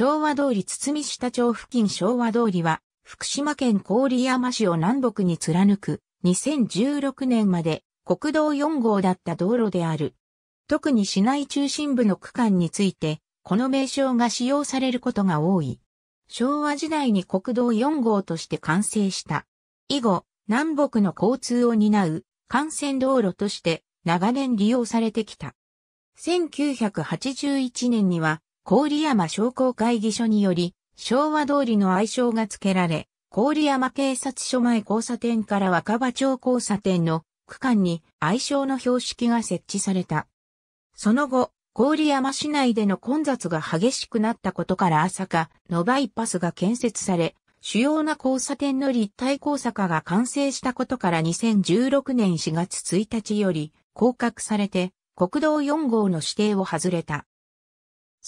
昭和通り堤下町付近昭和通りは、福島県郡山市を南北に貫く、2016年まで国道4号だった道路である。特に市内中心部の区間について、この名称が使用されることが多い。昭和時代に国道4号として完成した。以後、南北の交通を担う幹線道路として長年利用されてきた。1981年には郡山商工会議所により、昭和通りの愛称が付けられ、郡山警察署前交差点から若葉町交差点の区間に愛称の標識が設置された。その後、郡山市内での混雑が激しくなったことから朝霞のバイパスが建設され、主要な交差点の立体交差化が完成したことから2016年4月1日より、降格されて、国道4号の指定を外れた。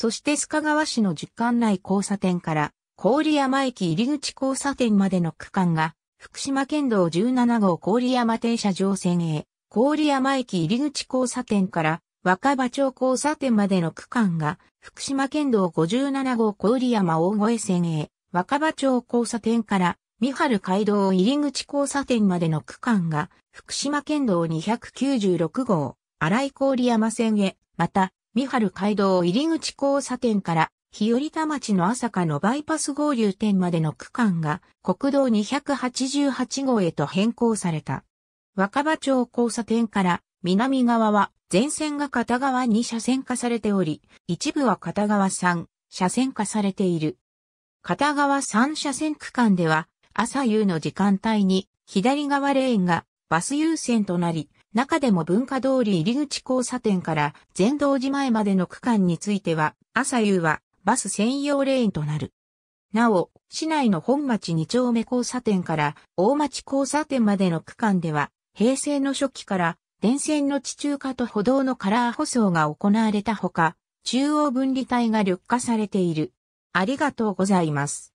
そして須賀川市の実館内交差点から郡山駅入口交差点までの区間が、福島県道17号郡山停車場線へ、郡山駅入口交差点から若葉町交差点までの区間が、福島県道57号郡山大越線へ、若葉町交差点から三春街道入口交差点までの区間が、福島県道296号、荒井郡山線へ、また、三春街道入口交差点から日和田町の朝霞のバイパス合流点までの区間が国道288号へと変更された。若葉町交差点から南側は全線が片側2車線化されており、一部は片側3車線化されている。片側3車線区間では朝夕の時間帯に左側レーンがバス優先となり、中でも文化通り入り口交差点から全道寺前までの区間については、朝夕はバス専用レーンとなる。なお、市内の本町二丁目交差点から大町交差点までの区間では、平成の初期から電線の地中化と歩道のカラー舗装が行われたほか、中央分離帯が緑化されている。ありがとうございます。